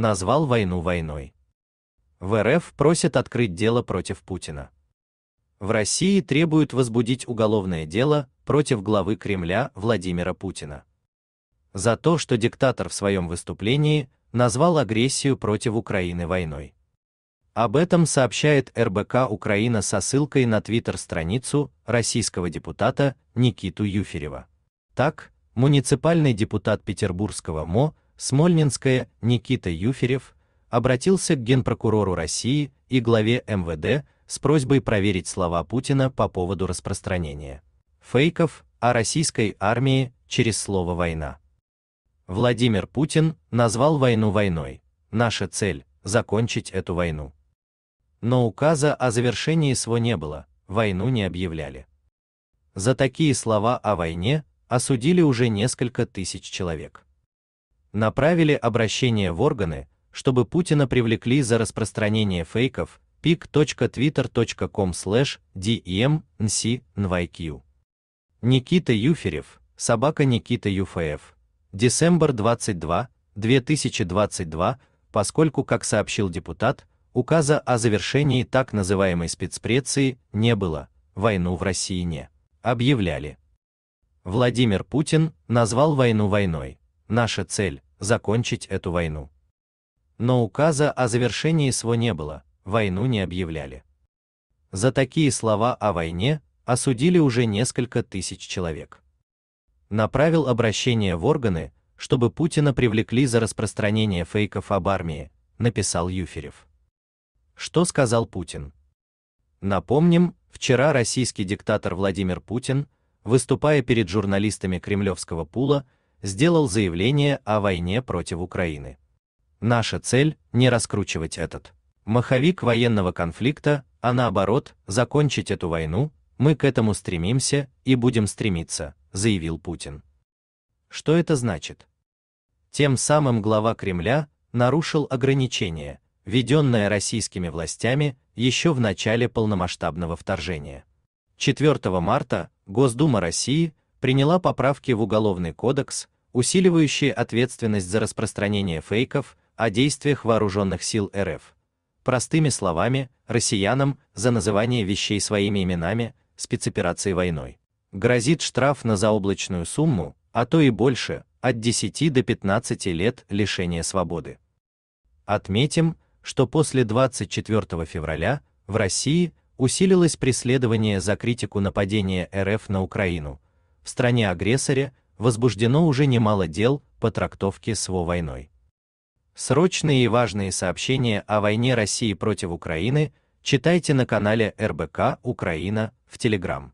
назвал войну войной. В РФ просят открыть дело против Путина. В России требуют возбудить уголовное дело против главы Кремля Владимира Путина. За то, что диктатор в своем выступлении назвал агрессию против Украины войной. Об этом сообщает РБК Украина со ссылкой на твиттер-страницу российского депутата Никиту Юферева. Так, муниципальный депутат Петербургского МО Смольнинская Никита Юферев обратился к генпрокурору России и главе МВД с просьбой проверить слова Путина по поводу распространения фейков о российской армии через слово война. Владимир Путин назвал войну войной. Наша цель закончить эту войну. Но указа о завершении СВО не было, войну не объявляли. За такие слова о войне осудили уже несколько тысяч человек направили обращение в органы, чтобы Путина привлекли за распространение фейков pic.twitter.com slash dmncnyq. Никита Юферев, собака Никита Юфеев. Десембр 22, 2022, поскольку, как сообщил депутат, указа о завершении так называемой спецпреции не было, войну в России не объявляли. Владимир Путин назвал войну войной. Наша цель – закончить эту войну. Но указа о завершении СВО не было, войну не объявляли. За такие слова о войне осудили уже несколько тысяч человек. Направил обращение в органы, чтобы Путина привлекли за распространение фейков об армии, написал Юферев. Что сказал Путин? Напомним, вчера российский диктатор Владимир Путин, выступая перед журналистами кремлевского пула, сделал заявление о войне против Украины. Наша цель не раскручивать этот маховик военного конфликта, а наоборот, закончить эту войну. Мы к этому стремимся и будем стремиться, заявил Путин. Что это значит? Тем самым глава Кремля нарушил ограничение, введенное российскими властями еще в начале полномасштабного вторжения. 4 марта Госдума России приняла поправки в Уголовный кодекс, усиливающие ответственность за распространение фейков о действиях вооруженных сил РФ. Простыми словами, россиянам за называние вещей своими именами, спецоперации войной, грозит штраф на заоблачную сумму, а то и больше, от 10 до 15 лет лишения свободы. Отметим, что после 24 февраля в России усилилось преследование за критику нападения РФ на Украину, в стране-агрессоре возбуждено уже немало дел по трактовке СВО войной. Срочные и важные сообщения о войне России против Украины читайте на канале РБК Украина в Телеграм.